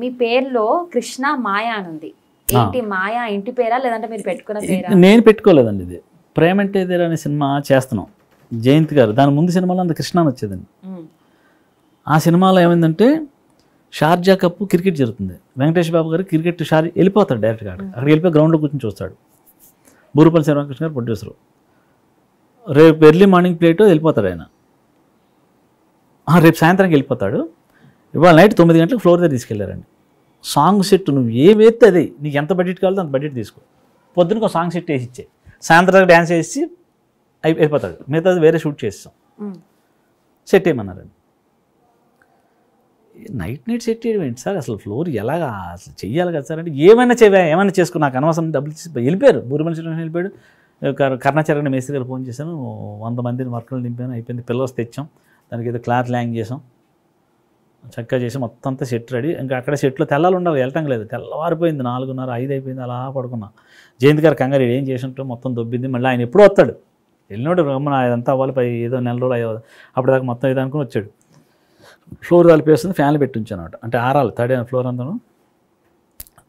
మీ పేరులో కృష్ణ మాయ అని ఉంది ఏంటి మాయ ఇంటి పేరా లేదంటే మీరు పెట్టుకున్న పేరా నేను పెట్టుకోలేదండి ఇది ప్రేమ అంటే అనే సినిమా చేస్తున్నాం జయంత్ గారు దాని ముందు సినిమాలో అంత కృష్ణ అని వచ్చేదండి ఆ సినిమాలో ఏమైందంటే షార్జా కప్పు క్రికెట్ జరుగుతుంది వెంకటేష్ బాబు గారు క్రికెట్ షార్ వెళ్ళిపోతాడు డైరెక్ట్గా అక్కడికి వెళ్ళిపోయి గ్రౌండ్లో కూర్చొని చూస్తాడు బూరుపల్లి శ్రీరామకృష్ణ గారు ప్రొడ్యూసరు రేపు ఎర్లీ మార్నింగ్ ప్లేట్ వెళ్ళిపోతాడు ఆయన రేపు సాయంత్రానికి వెళ్ళిపోతాడు ఇవాళ నైట్ తొమ్మిది గంటలకు ఫ్లోర్ దగ్గర తీసుకెళ్లారండి సాంగ్ సెట్ నువ్వు ఏవైతే అది నీకు ఎంత బడ్జెట్ కావాలో అంత బడ్జెట్ తీసుకో పొద్దున ఒక సాంగ్ సెట్ వేసి ఇచ్చే సాయంత్రం డ్యాన్స్ వేసి అయిపోతాడు మిగతా వేరే షూట్ చేస్తాం సెట్ వేయమన్నారండి నైట్ నైట్ సెట్ చేయడం ఏంటి సార్ అసలు ఫ్లోర్ ఎలాగా అసలు చెయ్యాలి కదా సార్ అంటే ఏమైనా చేయ ఏమైనా చేసుకో నాకు అనవసరం డబ్బులు వెళ్ళిపోయారు మూడు మనుషులు వెళ్ళిపోయాడు కర్ణాచరణ మేస్త్రి గారు ఫోన్ చేశాను వంద మందిని వర్కులు నింపాను అయిపోయింది పిల్లలు తెచ్చాం దానికి ఏదో క్లాత్ ల్యాంగ్ చేసాం చక్కగా చేసి మొత్తం అంతా సెట్ రెడీ ఇంకా అక్కడ సెట్లో తెల్లాలు ఉండాలి వెళ్ళటం లేదు తెల్లవారిపోయింది నాలుగున్నర ఐదు అయిపోయింది అలా పడుకున్నా జయంత్ గారు కంగారు ఏం చేసింటో మొత్తం దొబ్బింది మళ్ళీ ఆయన ఎప్పుడు వస్తాడు వెళ్ళినోడు బ్రహ్మ అదంతా అవ్వాలి పై ఏదో నెల రోజులు అయ్యో అప్పుడు దాకా మొత్తం ఏదో అనుకుని వచ్చాడు ఫ్లోర్ తలిపేస్తుంది ఫ్యాన్లు పెట్టి పెట్టించానమాట అంటే ఆరాలు థర్డ్ ఫ్లోర్ అంతను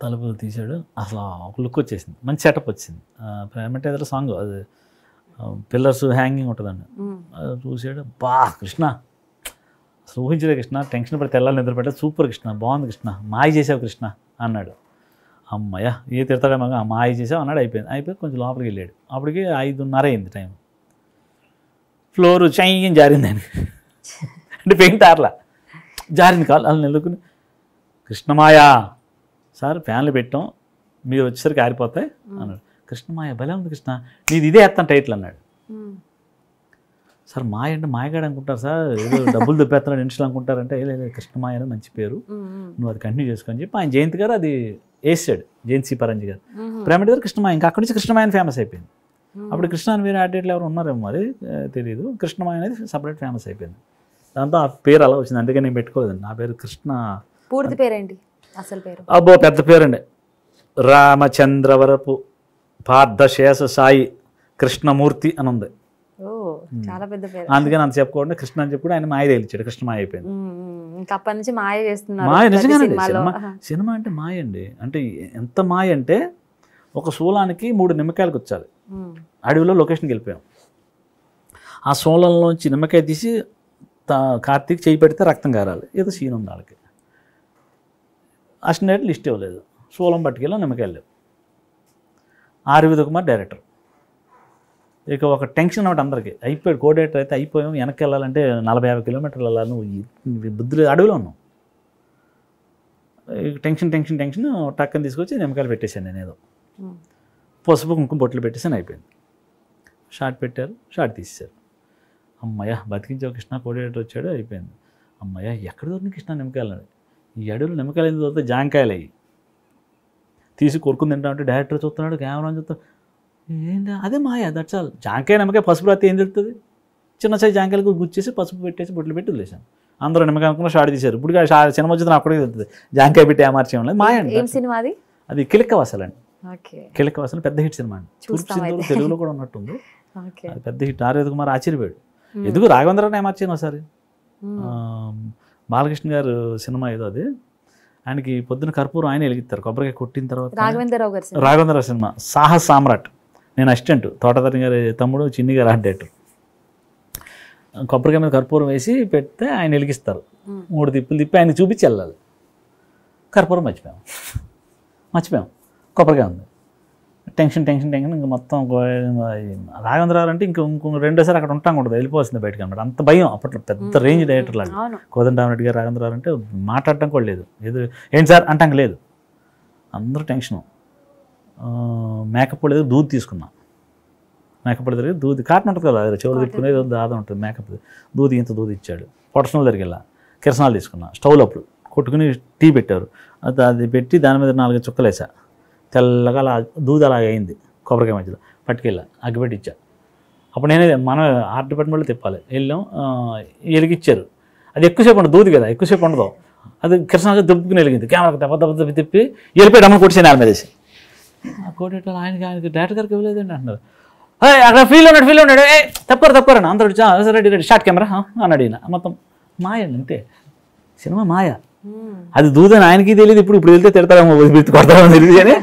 తలుపులు తీశాడు అసలు ఒక లుక్ వచ్చేసింది మంచి సెటప్ వచ్చింది ప్రేమంటే ఏదో సాంగ్ అది పిల్లర్స్ హ్యాంగింగ్ ఉంటుందండి చూసాడు బా కృష్ణ అసలు ఊహించలే కృష్ణ టెన్షన్ పడి తెల్లాలి నిద్రపెట్టే సూపర్ కృష్ణ బాగుంది కృష్ణ మాయ చేసావు కృష్ణ అన్నాడు అమ్మయ్య ఏ తిడతాడేమో మాయ చేసావు అన్నాడు అయిపోయింది అయిపోయి కొంచెం లోపలికి వెళ్ళాడు అప్పటికి ఐదున్నర అయింది టైం ఫ్లోర్ చైన్ జారిందని అంటే పెయింట్ ఆర్లా జారింది కాలు అలా నిలుకుని కృష్ణమాయ సార్ ఫ్యాన్లు పెట్టాం మీరు వచ్చేసరికి ఆరిపోతాయి అన్నాడు కృష్ణమాయ భలే ఉంది కృష్ణ నీది ఇదే ఎత్తాను టైటిల్ అన్నాడు సార్ మాయ అంటే మాయగాడు అనుకుంటారు సార్ ఏదో డబ్బులు దుబ్బేస్తున్నాడు ఇంట్లో అనుకుంటారంటే లేదు కృష్ణమాయ అని మంచి పేరు నువ్వు అది కంటిన్యూ చేసుకొని చెప్పి ఆయన జయంతి గారు అది వేసాడు జయంతి పరంజి గారు ప్రేమటి గారు కృష్ణమాయ ఇంకా అక్కడి నుంచి కృష్ణమాయని ఫేమస్ అయిపోయింది అప్పుడు కృష్ణ అని వేరే ఆటేట్లు ఎవరు ఉన్నారేమో మరి తెలియదు కృష్ణమాయ అనేది సపరేట్ ఫేమస్ అయిపోయింది దాంతో ఆ పేరు అలా వచ్చింది అందుకే నేను పెట్టుకోలేదండి నా పేరు కృష్ణ పూర్తి పేరేంటి అసలు పేరు అబ్బో పెద్ద పేరండి రామచంద్రవరపు పార్థశేష సాయి కృష్ణమూర్తి అని ఉంది అందుకని అంత చెప్పుకోకుండా కృష్ణ అని చెప్పి ఆయన మాయ తేలిచ్చాడు కృష్ణ మాయ అయిపోయింది మాయ చేస్తున్నారు సినిమా సినిమా అంటే మాయ అండి అంటే ఎంత మాయ అంటే ఒక శూలానికి మూడు నిమ్మకాయలకు వచ్చాలి అడవిలో లొకేషన్కి వెళ్ళిపోయాం ఆ శూలంలోంచి నిమ్మకాయ తీసి కార్తీక్ చేయి పెడితే రక్తం కారాలి ఏదో సీన్ ఉంది వాళ్ళకి అసినట్లు లిస్ట్ ఇవ్వలేదు శూలం పట్టుకెళ్ళి నిమ్మకాయలు లేవు ఆర్వేద కుమార్ డైరెక్టర్ ఇక ఒక టెన్షన్ ఒకటి అందరికీ అయిపోయాడు కోడేటర్ అయితే అయిపోయాం వెనక్కి వెళ్ళాలంటే నలభై యాభై కిలోమీటర్లు వెళ్ళాలి నువ్వు బుద్ధులు అడవిలో ఉన్నావు టెన్షన్ టెన్షన్ టెన్షన్ టక్కని తీసుకొచ్చి నిమ్మకాయలు పెట్టేశాను నేను ఏదో పసుపు కుంకుమ బొట్లు పెట్టేసాను అయిపోయింది షార్ట్ పెట్టారు షార్ట్ తీసేశారు అమ్మాయ బతికించే కృష్ణ కోడేటర్ వచ్చాడు అయిపోయింది అమ్మాయ ఎక్కడ దొరికిన కృష్ణ నిమ్మకాయలు ఈ అడవులు నిమ్మకాయలు అయిన తర్వాత జాంకాయలు అయ్యి తీసి కొరుకుని తింటామంటే డైరెక్టర్ చూస్తున్నాడు కెమెరా చూస్తున్నాడు ఏంటి అదే మాయ దట్స్ ఆల్ జాంకాయ నిమ్మకాయ పసుపు రాత్రి ఏం తెలుస్తుంది చిన్న సైజు జాంకాయలకు గుచ్చేసి పసుపు పెట్టేసి బొట్లు పెట్టి వదిలేశాను అందరూ నిమ్మకాయ అనుకున్న షార్ట్ తీశారు ఇప్పుడు సినిమా వచ్చింది అక్కడికి తెలుస్తుంది జాంకాయ పెట్టి ఏమార్చేయం లేదు మాయ సినిమా అది అది కిలక అండి కిలక వాసన పెద్ద హిట్ సినిమా అండి తూర్పు సినిమా తెలుగులో కూడా ఉన్నట్టుంది అది పెద్ద హిట్ ఆర్యదు కుమార్ ఆశ్చర్యపోయాడు ఎందుకు రాఘవేంద్రరావు ఏమార్చాను ఒకసారి బాలకృష్ణ గారు సినిమా ఏదో అది ఆయనకి పొద్దున కర్పూరం ఆయన వెలిగిస్తారు కొబ్బరికాయ కొట్టిన తర్వాత రాఘవేంద్ర గారు సినిమా సాహస్ సామ్రాట్ నేను అసిస్టెంట్ తోటదారి గారి తమ్ముడు చిన్ని గారు ఆర్ట్ కొబ్బరికాయ మీద కర్పూరం వేసి పెడితే ఆయన వెలిగిస్తారు మూడు తిప్పులు తిప్పి ఆయన చూపించి వెళ్ళాలి కర్పూరం మర్చిపోయాం మర్చిపోయాం కొబ్బరికాయ ఉంది టెన్షన్ టెన్షన్ టెన్షన్ ఇంకా మొత్తం రాఘవేంద్రరావు అంటే ఇంక ఇంకొక రెండోసారి అక్కడ ఉంటాం కూడా వెళ్ళిపోతుంది బయటకు అనమాట అంత భయం అప్పట్లో పెద్ద రేంజ్ డైరెక్టర్ లాగా రెడ్డి గారు రాఘవేంద్రరావు అంటే మాట్లాడటం కూడా లేదు ఏదో ఏంటి సార్ అంటాం లేదు అందరూ టెన్షను మేకపొడి దగ్గర దూది తీసుకున్నాం మేకపొడి దగ్గర దూది కాటన్ ఉంటుంది కదా చెవులు తిప్పుకునేది దాదా ఉంటుంది మేకప్ దూది ఇంత దూది ఇచ్చాడు పొటసనల దగ్గరికి వెళ్ళా కిరసనాలు తీసుకున్నా స్టవ్లు అప్పుడు కొట్టుకుని టీ పెట్టారు అది పెట్టి దాని మీద నాలుగు చుక్కలు వేసా తెల్లగా అలా దూది అలాగే అయింది కొబ్బరికాయ మధ్యలో పట్టుకెళ్ళా పెట్టి ఇచ్చా అప్పుడు నేనే మన ఆర్ట్ డిపార్ట్మెంట్లో తిప్పాలి వెళ్ళాం వెలిగిచ్చారు అది ఎక్కువసేపు ఉండదు దూది కదా ఎక్కువసేపు ఉండదు అది కృష్ణగా దుబ్బుకుని వెలిగింది కెమెరాకి దెబ్బ దెబ్బ దెబ్బ తిప్పి వెళ్ళిపోయి డమ్మని కొట్టేసి నేల మీద వేసి ఆ కోటేటోళ్ళు ఆయనకి ఆయనకి డైరెక్ట్ గారికి ఇవ్వలేదండి అంటున్నారు అక్కడ ఫీల్ ఉన్నాడు ఫీల్ ఉన్నాడు ఏ తప్పరు తప్పరు అని అందరూ రెడీ రెడీ షార్ట్ కెమెరా అన్నాడు ఈయన మొత్తం మాయ అంతే సినిమా మాయ అది దూదని ఆయనకి తెలియదు ఇప్పుడు ఇప్పుడు వెళ్తే తిడతారేమో వదిలిపెట్టి కొడతామో తెలియదు అని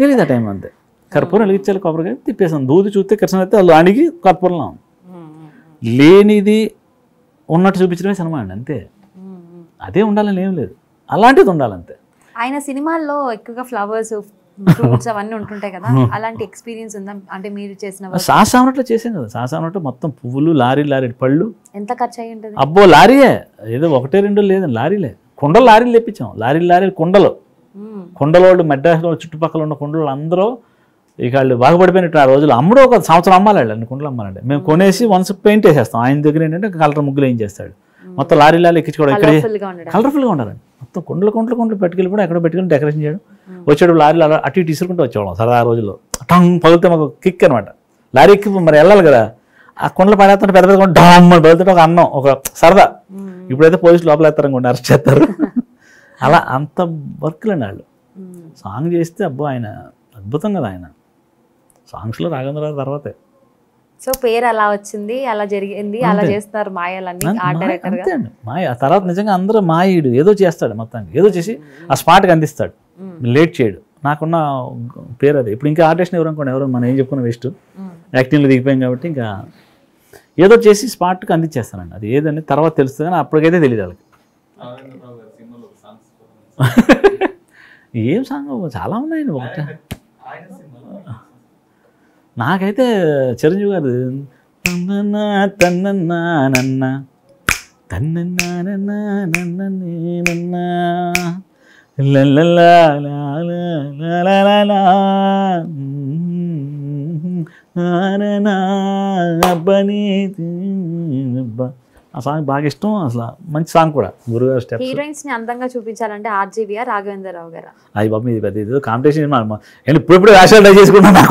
తెలియదు ఆ టైం అంతే కర్పూరం వెలిగించాలి కొబ్బరికాయ తిప్పేసాం దూది చూస్తే కృష్ణ అయితే వాళ్ళు ఆయనకి కర్పూరం లేనిది ఉన్నట్టు చూపించడమే సినిమా అండి అంతే అదే ఉండాలని ఏం లేదు అలాంటిది ఉండాలంతే ఆయన సినిమాల్లో ఎక్కువగా ఫ్లవర్స్ ఫ్రూట్స్ అవన్నీ ఉంటుంటాయి కదా అలాంటి ఎక్స్పీరియన్స్ ఉందా అంటే మీరు చేసిన సాసామట్లో చేసాను కదా సాసామట్లో మొత్తం పువ్వులు లారీ లారీ పళ్ళు ఎంత ఖర్చు అయ్యి ఉంటుంది అబ్బో లారీయే ఏదో ఒకటే రెండు లేదు లారీలే కుండలు లారీలు తెప్పించాం లారీలు లారీలు కుండలు కుండలోళ్ళు మెడ్రాస్లో చుట్టుపక్కల ఉన్న కుండలు అందరూ ఇక వాళ్ళు బాగుపడిపోయినట్టు ఆ రోజులు అమ్ముడు ఒక సంవత్సరం అమ్మాలి అన్ని కుండలు అమ్మాలంటే మేము కొనేసి వన్స్ పెయింట్ వేసేస్తాం ఆయన దగ్గర ఏంటంటే కలర్ ముగ్గులు ఏం చేస్తాడు మొత్తం లారీ లారీ ఎక్కించుకోవడం ఇక్కడ కలర్ఫుల్గా ఉండాలండి మొత్తం కుండలు కుండలు కుండలు పెట్టుకెళ్ళి కూడా ఎక్కడ పెట్టుకుని డెకరేషన్ చేయడం వచ్చేటప్పుడు లారీలో అలా అటు ఇటు ఇసురుకుంటూ వచ్చేవాళ్ళం సరదా రోజుల్లో టంగ్ పగిలితే మాకు కిక్ అనమాట లారీ ఎక్కి మరి వెళ్ళాలి కదా ఆ కొండలు పడేస్తుంటే పెద్ద పెద్ద డామ్ అని పగులుతుంటే ఒక అన్నం ఒక సరదా ఇప్పుడైతే పోలీసులు లోపల వేస్తారనుకోండి అరెస్ట్ చేస్తారు అలా అంత వర్క్లు అండి వాళ్ళు సాంగ్ చేస్తే అబ్బో ఆయన అద్భుతం కదా ఆయన సాంగ్స్లో రాగంధ్ర తర్వాతే సో పేరు అలా వచ్చింది అలా జరిగింది అలా చేస్తున్నారు మాయలన్నీ అంతే అండి మాయ తర్వాత నిజంగా అందరూ మాయుడు ఏదో చేస్తాడు మొత్తానికి ఏదో చేసి ఆ స్పాట్కి అందిస్తాడు లేట్ చేయడు నాకున్న పేరు అది ఇప్పుడు ఇంకా ఆర్టిస్ట్ని ఎవరనుకోండి ఎవరు మనం ఏం చెప్పుకున్న వేస్ట్ యాక్టింగ్లో దిగిపోయాం కాబట్టి ఇంకా ఏదో చేసి స్పాట్కి అందించేస్తానండి అది ఏదని తర్వాత తెలుస్తుంది కానీ అప్పటికైతే తెలియదు వాళ్ళకి ఏం సాంగ్ చాలా ఉన్నాయండి ఒకట నాకైతే చిరంజీవి గారు తన్నన్నా తన్నన్నా నన్న తన్నన్నా నన్న నన్న ఆ సాంగ్ బాగా ఇష్టం అసలు మంచి సాంగ్ కూడా గురుగారు స్టెప్ హీరోయిన్స్ ని అందంగా చూపించాలంటే ఆర్జీవీఆర్ రాఘవేంద్రరావు గారు అది బాబు మీది పెద్ద ఇది కాంపిటీషన్ ఇప్పుడు ఇప్పుడు రాష్ట్రాలు ట్రై చేసుకుంటాను నా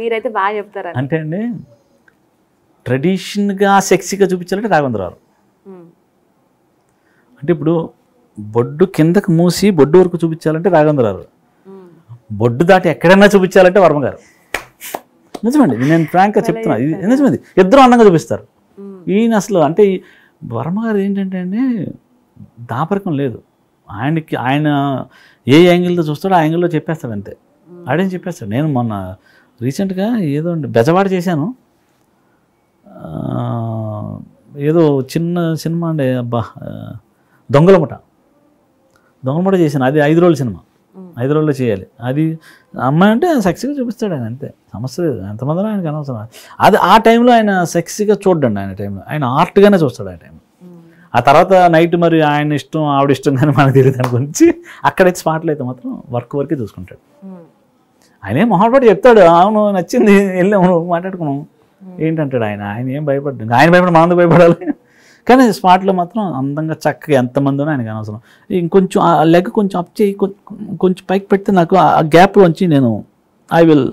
మీరైతే బాగా చెప్తారు అంటే అండి ట్రెడిషన్గా సెక్సీగా చూపించాలంటే రాఘవేంద్రరావు అంటే ఇప్పుడు బొడ్డు కిందకు మూసి బొడ్డు వరకు చూపించాలంటే గారు బొడ్డు దాటి ఎక్కడైనా చూపించాలంటే వర్మ గారు నిజమండి నేను ఫ్రాంక్గా చెప్తున్నా ఇది నిజమండి ఇద్దరు అందంగా చూపిస్తారు ఈయన అసలు అంటే వర్మ గారు ఏంటంటే అండి దాపరికం లేదు ఆయనకి ఆయన ఏ యాంగిల్తో చూస్తాడో ఆ యాంగిల్లో చెప్పేస్తాడు అంతే ఆడేం చెప్పేస్తాడు నేను మొన్న రీసెంట్గా ఏదో బెజవాడ చేశాను ఏదో చిన్న సినిమా అండి అబ్బా దొంగలముట దొంగలమూట చేసిన అది ఐదు రోజుల సినిమా ఐదు రోజుల్లో చేయాలి అది అమ్మాయి అంటే సెక్స్గా చూపిస్తాడు ఆయన అంతే సమస్య లేదు ఎంతమందిలో ఆయనకు అనవసరం అది ఆ టైంలో ఆయన సెక్స్గా చూడండి ఆయన టైంలో ఆయన ఆర్ట్గానే చూస్తాడు ఆ టైంలో ఆ తర్వాత నైట్ మరి ఆయన ఇష్టం ఆవిడ ఇష్టం కానీ మనకు తెలియదు దాని గురించి అక్కడైతే స్పాట్లు అయితే మాత్రం వర్క్ వర్కే చూసుకుంటాడు ఆయనే మొహాపడి చెప్తాడు అవును నచ్చింది వెళ్ళాము మాట్లాడుకున్నాం ఏంటంటాడు ఆయన ఆయన ఏం భయపడ్డాడు ఆయన భయపడి మనం భయపడాలి కానీ స్పాట్లో మాత్రం అందంగా చక్కగా ఎంతమందినో ఆయనకు అనవసరం ఇంకొంచెం ఆ లెగ్ కొంచెం అప్ చేయి కొంచెం పైకి పెడితే నాకు ఆ గ్యాప్ నుంచి నేను I will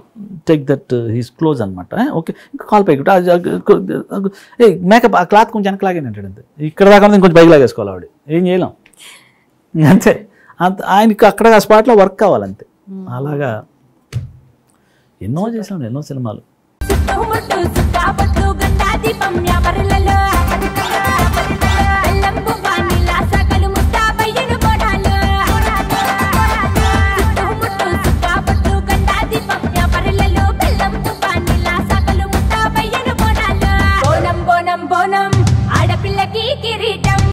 take that his close అనమాట ఓకే ఇంకా కాల్ పైకి ఏ మేకప్ ఆ క్లాత్ కొంచెం వెనక లాగే అంటాడు అంతే ఇక్కడ దాకా కొంచెం బైక్ లాగేసుకోవాలి ఆవిడ ఏం చేయలేం అంతే అంత ఆయనకి అక్కడ ఆ స్పాట్లో వర్క్ కావాలంతే అలాగా ఎన్నో చేసాం ఎన్నో సినిమాలు